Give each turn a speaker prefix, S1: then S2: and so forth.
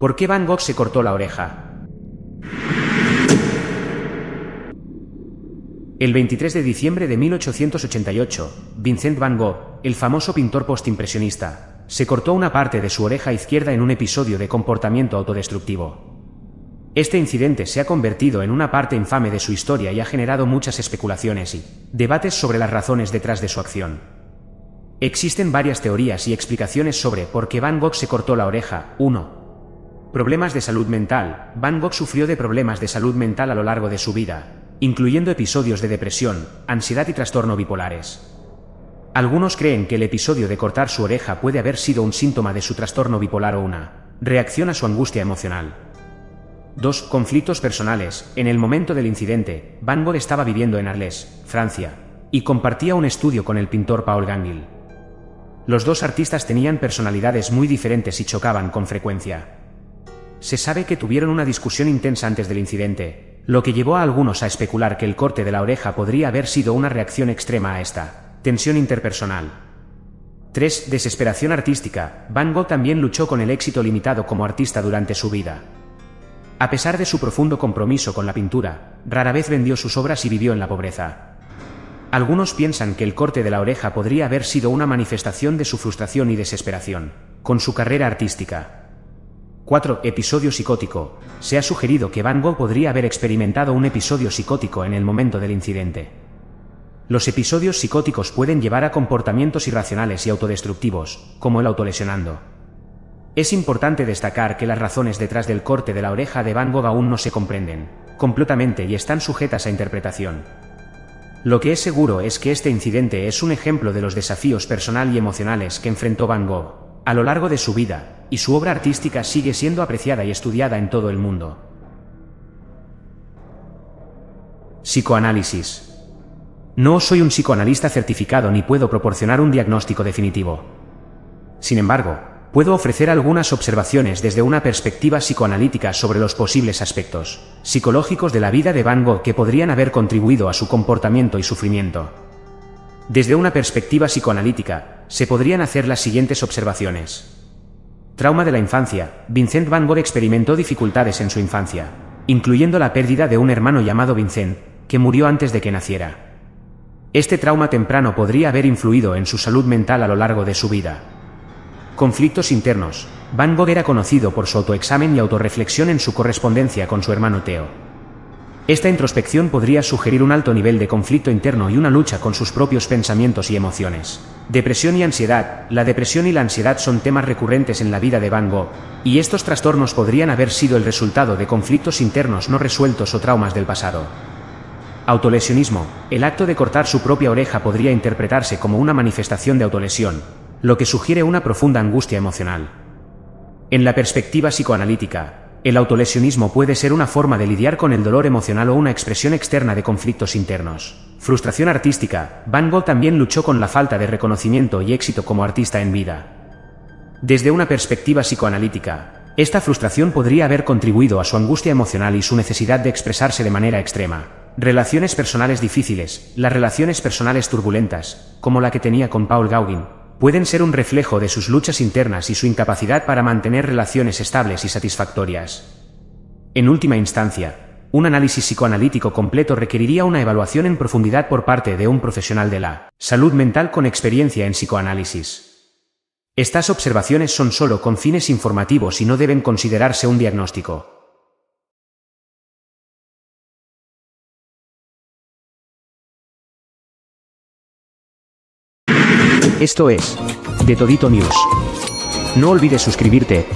S1: ¿Por qué Van Gogh se cortó la oreja? El 23 de diciembre de 1888, Vincent Van Gogh, el famoso pintor postimpresionista, se cortó una parte de su oreja izquierda en un episodio de comportamiento autodestructivo. Este incidente se ha convertido en una parte infame de su historia y ha generado muchas especulaciones y debates sobre las razones detrás de su acción. Existen varias teorías y explicaciones sobre por qué Van Gogh se cortó la oreja. Problemas de salud mental. Van Gogh sufrió de problemas de salud mental a lo largo de su vida, incluyendo episodios de depresión, ansiedad y trastorno bipolares. Algunos creen que el episodio de cortar su oreja puede haber sido un síntoma de su trastorno bipolar o una reacción a su angustia emocional. 2. Conflictos personales. En el momento del incidente, Van Gogh estaba viviendo en Arles, Francia, y compartía un estudio con el pintor Paul Gangil. Los dos artistas tenían personalidades muy diferentes y chocaban con frecuencia. Se sabe que tuvieron una discusión intensa antes del incidente, lo que llevó a algunos a especular que el corte de la oreja podría haber sido una reacción extrema a esta. Tensión interpersonal. 3. Desesperación artística. Van Gogh también luchó con el éxito limitado como artista durante su vida. A pesar de su profundo compromiso con la pintura, rara vez vendió sus obras y vivió en la pobreza. Algunos piensan que el corte de la oreja podría haber sido una manifestación de su frustración y desesperación, con su carrera artística. 4. Episodio psicótico. Se ha sugerido que Van Gogh podría haber experimentado un episodio psicótico en el momento del incidente. Los episodios psicóticos pueden llevar a comportamientos irracionales y autodestructivos, como el autolesionando. Es importante destacar que las razones detrás del corte de la oreja de Van Gogh aún no se comprenden, completamente y están sujetas a interpretación. Lo que es seguro es que este incidente es un ejemplo de los desafíos personal y emocionales que enfrentó Van Gogh, a lo largo de su vida, y su obra artística sigue siendo apreciada y estudiada en todo el mundo. Psicoanálisis. No soy un psicoanalista certificado ni puedo proporcionar un diagnóstico definitivo. Sin embargo, puedo ofrecer algunas observaciones desde una perspectiva psicoanalítica sobre los posibles aspectos psicológicos de la vida de Van Gogh que podrían haber contribuido a su comportamiento y sufrimiento. Desde una perspectiva psicoanalítica, se podrían hacer las siguientes observaciones. Trauma de la infancia. Vincent Van Gogh experimentó dificultades en su infancia, incluyendo la pérdida de un hermano llamado Vincent, que murió antes de que naciera. Este trauma temprano podría haber influido en su salud mental a lo largo de su vida. Conflictos internos. Van Gogh era conocido por su autoexamen y autorreflexión en su correspondencia con su hermano Theo. Esta introspección podría sugerir un alto nivel de conflicto interno y una lucha con sus propios pensamientos y emociones. Depresión y ansiedad. La depresión y la ansiedad son temas recurrentes en la vida de Van Gogh, y estos trastornos podrían haber sido el resultado de conflictos internos no resueltos o traumas del pasado. Autolesionismo. El acto de cortar su propia oreja podría interpretarse como una manifestación de autolesión, lo que sugiere una profunda angustia emocional. En la perspectiva psicoanalítica, el autolesionismo puede ser una forma de lidiar con el dolor emocional o una expresión externa de conflictos internos. Frustración artística. Van Gogh también luchó con la falta de reconocimiento y éxito como artista en vida. Desde una perspectiva psicoanalítica, esta frustración podría haber contribuido a su angustia emocional y su necesidad de expresarse de manera extrema. Relaciones personales difíciles. Las relaciones personales turbulentas, como la que tenía con Paul Gauguin, pueden ser un reflejo de sus luchas internas y su incapacidad para mantener relaciones estables y satisfactorias. En última instancia, un análisis psicoanalítico completo requeriría una evaluación en profundidad por parte de un profesional de la salud mental con experiencia en psicoanálisis. Estas observaciones son solo con fines informativos y no deben considerarse un diagnóstico. Esto es, de Todito News. No olvides suscribirte,